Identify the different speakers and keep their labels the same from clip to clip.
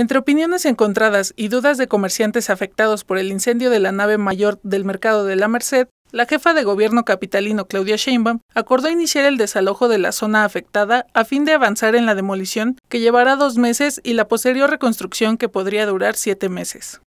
Speaker 1: Entre opiniones encontradas y dudas de comerciantes afectados por el incendio de la nave mayor del mercado de la Merced, la jefa de gobierno capitalino Claudia Sheinbaum acordó iniciar el desalojo de la zona afectada a fin de avanzar en la demolición que llevará dos meses y la posterior reconstrucción que podría durar siete meses.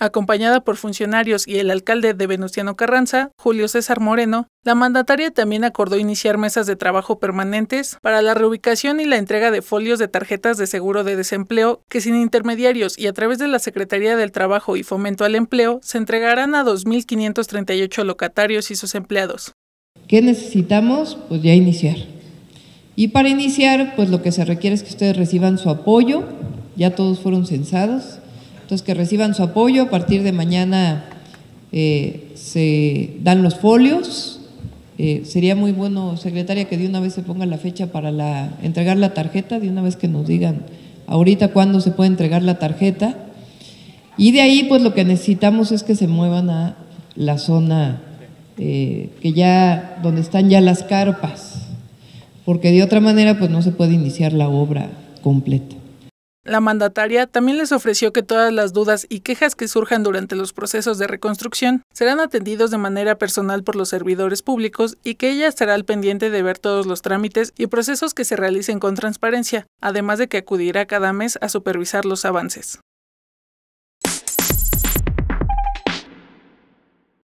Speaker 1: Acompañada por funcionarios y el alcalde de Venustiano Carranza, Julio César Moreno, la mandataria también acordó iniciar mesas de trabajo permanentes para la reubicación y la entrega de folios de tarjetas de seguro de desempleo que sin intermediarios y a través de la Secretaría del Trabajo y Fomento al Empleo se entregarán a 2.538 locatarios y sus empleados.
Speaker 2: ¿Qué necesitamos? Pues ya iniciar. Y para iniciar, pues lo que se requiere es que ustedes reciban su apoyo, ya todos fueron censados entonces, que reciban su apoyo. A partir de mañana eh, se dan los folios. Eh, sería muy bueno, secretaria, que de una vez se ponga la fecha para entregar la tarjeta, de una vez que nos digan ahorita cuándo se puede entregar la tarjeta. Y de ahí, pues lo que necesitamos es que se muevan a la zona eh, que ya, donde están ya las carpas, porque de otra manera, pues no se puede iniciar la obra completa.
Speaker 1: La mandataria también les ofreció que todas las dudas y quejas que surjan durante los procesos de reconstrucción serán atendidos de manera personal por los servidores públicos y que ella estará al pendiente de ver todos los trámites y procesos que se realicen con transparencia, además de que acudirá cada mes a supervisar los avances.